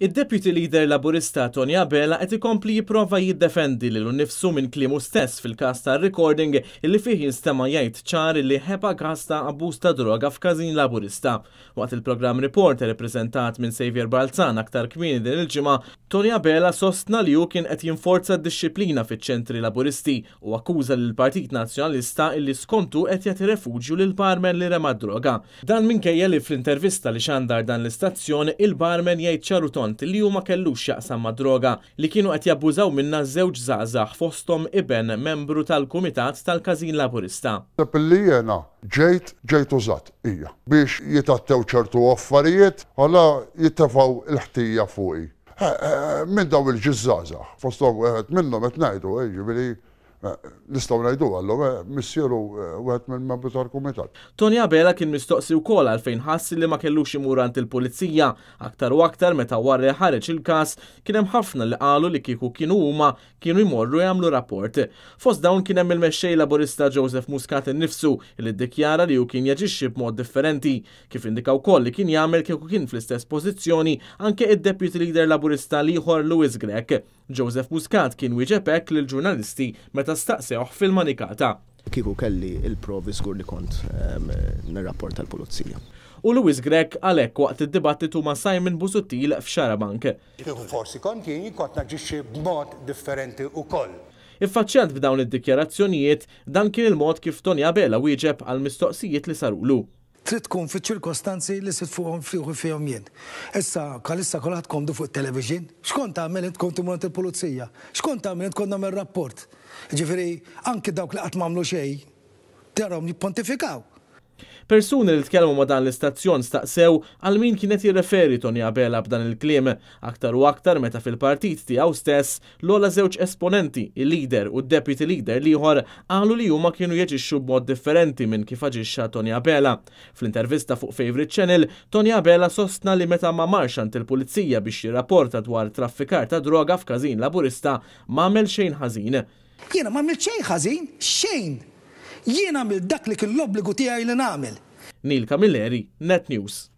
Id-deputy leader laburista Tony Abela qed ikompli jipprova jiddefendi lil nifsu minn klimu stess fil-każ ta' recording illi fih jinstema' jgħid ċar li ħeba każ ta' abbuż ta' droga f'każin laburista. Waqt il-programm Report reprezentat minn Xavier Balzan aktar kmieni din il-ġimgħa, Tony Abela sostna li hu kien qed jinforza d-disciplina fiċ-ċentri laburisti u akkuża lil partit Nazzjonalista illi skontu qed jagħti refuġju lil barmen li rema droga. Dan minkejja li fl-intervista li xandar dan l-istazzjoni il-barmen jgħid ċaruton kont li huma kellux jaqsam ma' droga li kienu qed jabbużaw minna żewġ żgħażagħ fosthom iben membru tal-Kumitat tal-Każin Laburista. Pilli jena ġejt ġejt użat hija biex jitattew ċertu affarijiet għala jittefgħu l ħtija fuqi. Eh, eh, eh, minn daw il-ġizzaza, fostom minnom etnajdu, ġibili nistaw najdu għallu, eh, missieru għet eh, minn membru tal-komitat. Tony Abela kien mistoqsi u kol għalfejn ħassi li ma kellux imurant il-polizija, aktar u aktar meta warri ħareċ il-kas, kienem ħafna li qalu li kiku kienu huma kienu jmorru jagħmlu rapport. Fost dawn kienem il-mexxej laborista Joseph Muscat nifsu li ddikjara li u kien jaġixxi b'mod differenti, kif indikaw kol li kien jagħmel kieku kien fl-istess pożizzjoni anke id-deputy leader laburista liħor Louis Grek. Joseph Muscat kien hekk lil ġurnalisti meta Ta staqsewh fil-manikata. Kiku kelli il-provi skur li kont ehm, nir-rapport tal-pulizija. U Luis Grek għalek waqt id-dibattitu ma' Simon Busuttil f'Xarabank. Forsi kont jien kont naġixxi b'mod differenti koll. Iffaċċjant b'dawn id-dikjarazzjonijiet, dan kien il-mod kif Tonja Bela wieġeb għal mistoqsijiet li sarulu trid tkun fi ċirkostanzi li sit fuqhom fiħu fihom jien. Issa kalissa kulħadd kondu fuq television, xkont tagħmel int kont imur il-pulizija, xkont tagħmel int kont nagħmel rapport. Ġifieri anke dawk li qatt m'għamlu xejn, tarhom jippontifikaw. Persuni li tkellmu ma dan l-istazzjon staqsew għal min kienet jirreferi Tony Abela b'dan il-klim, aktar u aktar meta fil-partit tiegħu stess l-ola żewġ esponenti, il-leader u deputy leader liħor għalu li huma kienu jeġixxu b'mod differenti minn kif aġixxa Tony Abela. Fl-intervista fuq Favorite Channel, Tony Abela sostna li meta ma marx il-pulizija biex jirrapporta dwar traffikar ta' droga f'każin laburista ma' xejn ħażin. Jiena ma' xejn ħażin, xejn jien għamil dak li kien l-obbligu tiegħi li nagħmel. Nil Kamilleri, Net News.